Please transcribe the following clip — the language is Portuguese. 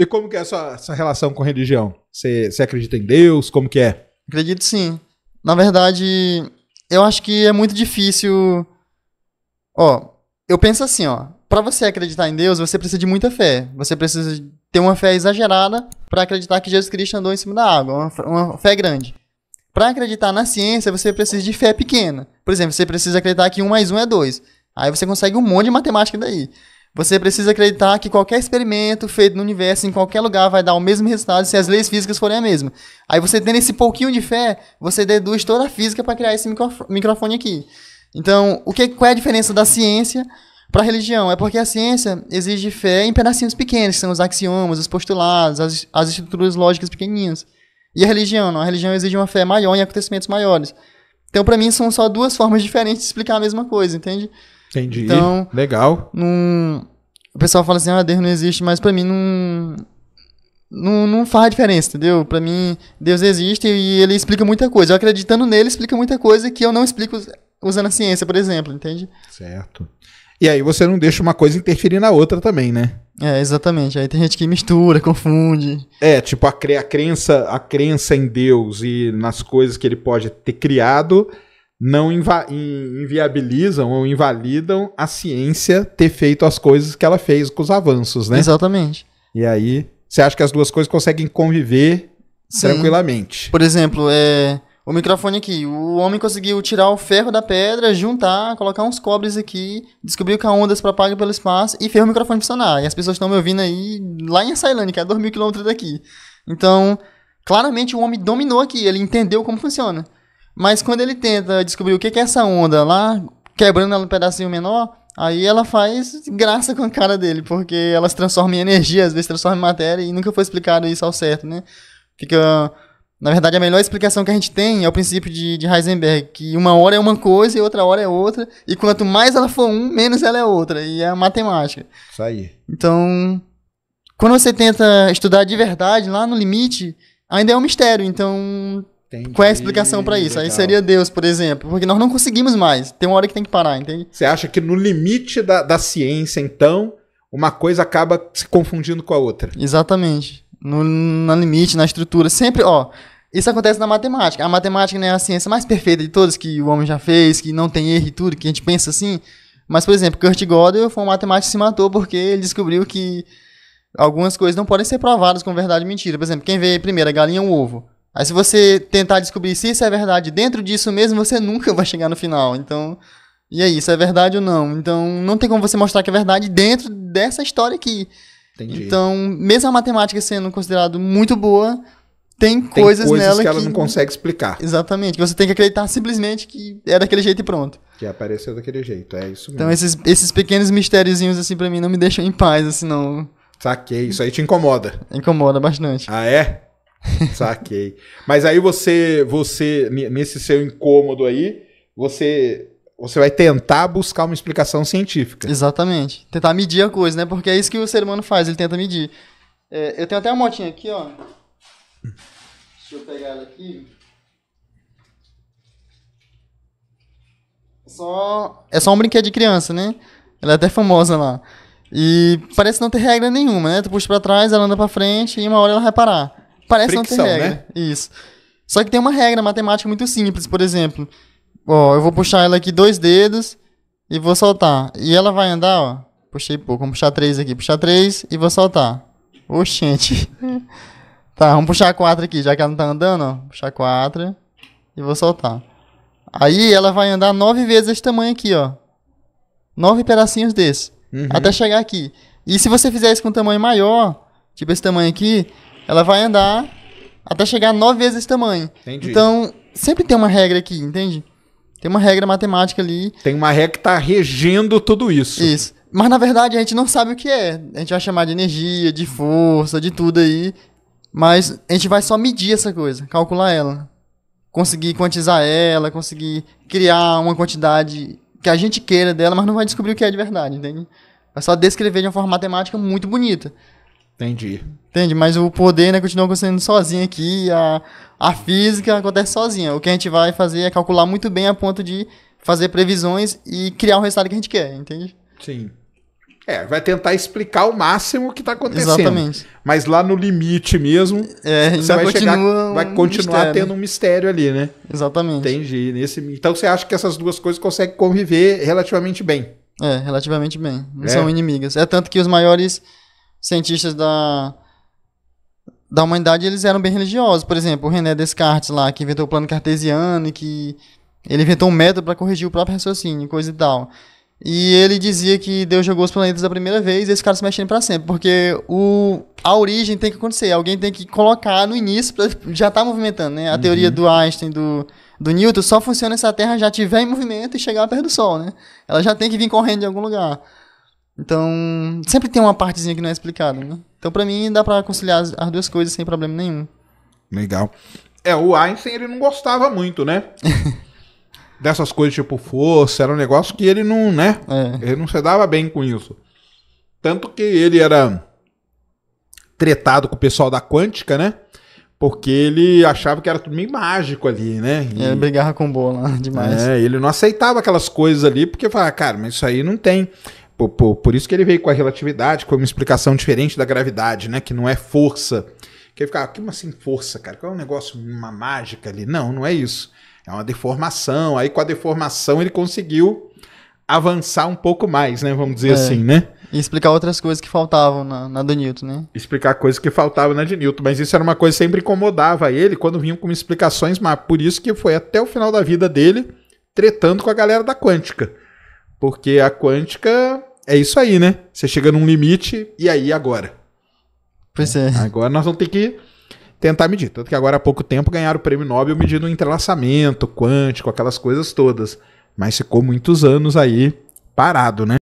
E como que é essa, essa relação com religião? Você acredita em Deus? Como que é? Acredito sim. Na verdade, eu acho que é muito difícil. Ó, eu penso assim, ó. Para você acreditar em Deus, você precisa de muita fé. Você precisa ter uma fé exagerada para acreditar que Jesus Cristo andou em cima da água, uma, uma fé grande. Para acreditar na ciência, você precisa de fé pequena. Por exemplo, você precisa acreditar que 1 mais 1 é 2. Aí você consegue um monte de matemática daí. Você precisa acreditar que qualquer experimento feito no universo, em qualquer lugar, vai dar o mesmo resultado se as leis físicas forem a mesma. Aí você tendo esse pouquinho de fé, você deduz toda a física para criar esse microfone aqui. Então, o que, qual é a diferença da ciência para a religião? É porque a ciência exige fé em pedacinhos pequenos, que são os axiomas, os postulados, as, as estruturas lógicas pequenininhas. E a religião, não. A religião exige uma fé maior em acontecimentos maiores. Então, para mim, são só duas formas diferentes de explicar a mesma coisa, entende? Entendi. Então, legal. Num, o pessoal fala assim: ah, Deus não existe, mas para mim não, não, não faz diferença, entendeu? Para mim, Deus existe e ele explica muita coisa. Eu acreditando nele, explica muita coisa que eu não explico usando a ciência, por exemplo, entende? Certo. E aí você não deixa uma coisa interferir na outra também, né? É, exatamente. Aí tem gente que mistura, confunde. É, tipo a, cre a crença, a crença em Deus e nas coisas que ele pode ter criado não inviabilizam ou invalidam a ciência ter feito as coisas que ela fez com os avanços, né? Exatamente. E aí, você acha que as duas coisas conseguem conviver Sim. tranquilamente? Por exemplo, é o microfone aqui. O homem conseguiu tirar o ferro da pedra, juntar, colocar uns cobres aqui, descobriu que a onda se propaga pelo espaço e fez o microfone funcionar. E as pessoas estão me ouvindo aí lá em Sailândia, que é 2 mil quilômetros daqui. Então, claramente o homem dominou aqui, ele entendeu como funciona. Mas quando ele tenta descobrir o que, que é essa onda lá, quebrando ela um pedacinho menor, aí ela faz graça com a cara dele, porque elas transformam em energia, às vezes transformam em matéria, e nunca foi explicado isso ao certo, né? Fica. Na verdade, a melhor explicação que a gente tem é o princípio de, de Heisenberg, que uma hora é uma coisa e outra hora é outra, e quanto mais ela for um, menos ela é outra, e é a matemática. Isso aí. Então, quando você tenta estudar de verdade, lá no limite, ainda é um mistério, então Entendi. Qual é a explicação para isso? Legal. Aí seria Deus, por exemplo. Porque nós não conseguimos mais. Tem uma hora que tem que parar, entende? Você acha que no limite da, da ciência, então, uma coisa acaba se confundindo com a outra? Exatamente. No, no limite, na estrutura. Sempre, ó. Isso acontece na matemática. A matemática não é a ciência mais perfeita de todas que o homem já fez, que não tem erro e tudo, que a gente pensa assim. Mas, por exemplo, Kurt Gödel foi um matemático que se matou porque ele descobriu que algumas coisas não podem ser provadas com verdade e mentira. Por exemplo, quem vê primeiro a galinha ou o ovo? Aí se você tentar descobrir se isso é verdade dentro disso mesmo, você nunca vai chegar no final. Então, e aí, isso é verdade ou não? Então, não tem como você mostrar que é verdade dentro dessa história aqui. Entendi. Então, mesmo a matemática sendo considerada muito boa, tem, tem coisas, coisas nela que ela não consegue explicar. Exatamente, que você tem que acreditar simplesmente que é daquele jeito e pronto. Que apareceu daquele jeito, é isso então, mesmo. Então, esses, esses pequenos mistériozinhos assim para mim não me deixam em paz, assim não. Saquei, isso aí te incomoda. Incomoda bastante. Ah, é? Saquei. Mas aí você, você nesse seu incômodo aí, você você vai tentar buscar uma explicação científica. Exatamente. Tentar medir a coisa, né? Porque é isso que o ser humano faz, ele tenta medir. É, eu tenho até uma motinha aqui, ó. Deixa eu pegar ela aqui. É só, é só um brinquedo de criança, né? Ela é até famosa lá. E parece não ter regra nenhuma, né? Tu puxa pra trás, ela anda pra frente e uma hora ela vai parar. Parece Fricção, não né? ter regra. Né? Isso. Só que tem uma regra matemática muito simples, por exemplo. Ó, eu vou puxar ela aqui dois dedos e vou soltar. E ela vai andar, ó. Puxei pouco. Vamos puxar três aqui. Puxar três e vou soltar. Oxente. tá, vamos puxar quatro aqui, já que ela não tá andando, ó. Puxar quatro e vou soltar. Aí ela vai andar nove vezes esse tamanho aqui, ó. Nove pedacinhos desse. Uhum. Até chegar aqui. E se você fizer isso com um tamanho maior, tipo esse tamanho aqui, ela vai andar até chegar a nove vezes esse tamanho. Entendi. Então, sempre tem uma regra aqui, entende? Tem uma regra matemática ali. Tem uma regra que está regendo tudo isso. Isso. Mas na verdade a gente não sabe o que é. A gente vai chamar de energia, de força, de tudo aí. Mas a gente vai só medir essa coisa, calcular ela. Conseguir quantizar ela, conseguir criar uma quantidade que a gente queira dela, mas não vai descobrir o que é de verdade, entende? É só descrever de uma forma matemática muito bonita. Entendi. Entendi, Mas o poder né, continua acontecendo sozinho aqui, a, a física acontece sozinha. O que a gente vai fazer é calcular muito bem a ponto de fazer previsões e criar o resultado que a gente quer, entende? Sim. É, vai tentar explicar o máximo que está acontecendo. Exatamente. Mas lá no limite mesmo, é, você vai, chegar, um vai continuar mistério. Né? tendo um mistério ali, né? Exatamente. Entendi. Nesse, então você acha que essas duas coisas conseguem conviver relativamente bem? É, relativamente bem. Não é. são inimigas. É tanto que os maiores cientistas da, da humanidade eles eram bem religiosos. Por exemplo, o René Descartes lá, que inventou o plano cartesiano e que ele inventou um método para corrigir o próprio raciocínio, coisa e tal. E ele dizia que Deus jogou os planetas da primeira vez e esses caras se mexendo para sempre, porque o, a origem tem que acontecer, alguém tem que colocar no início para já tá movimentando, né? A uhum. teoria do Einstein, do, do Newton, só funciona se a Terra já tiver em movimento e chegar perto do Sol, né? Ela já tem que vir correndo de algum lugar. Então, sempre tem uma partezinha que não é explicada, né? Então, para mim, dá para conciliar as, as duas coisas sem problema nenhum. Legal. É, o Einstein, ele não gostava muito, né? Dessas coisas tipo força, era um negócio que ele não, né? É. Ele não se dava bem com isso. Tanto que ele era tretado com o pessoal da Quântica, né? Porque ele achava que era tudo meio mágico ali, né? E... Ele é, brigava com o Bola demais. É, ele não aceitava aquelas coisas ali, porque falava, ah, cara, mas isso aí não tem. Por, por, por, isso que ele veio com a relatividade, com uma explicação diferente da gravidade, né? Que não é força. Que ele ficava, ah, como assim força, cara? Que é um negócio, uma mágica ali. Não, não é isso. É uma deformação. Aí com a deformação ele conseguiu avançar um pouco mais, né? Vamos dizer é. assim, né? E explicar outras coisas que faltavam na, na do Newton, né? Explicar coisas que faltavam na de Newton, mas isso era uma coisa que sempre incomodava ele quando vinham com explicações, mas por isso que foi até o final da vida dele tretando com a galera da quântica. Porque a quântica é isso aí, né? Você chega num limite e aí agora? Pois é, é. Agora nós vamos ter que tentar medir. Tanto que agora há pouco tempo ganharam o prêmio Nobel medindo o entrelaçamento quântico, aquelas coisas todas. Mas ficou muitos anos aí parado, né?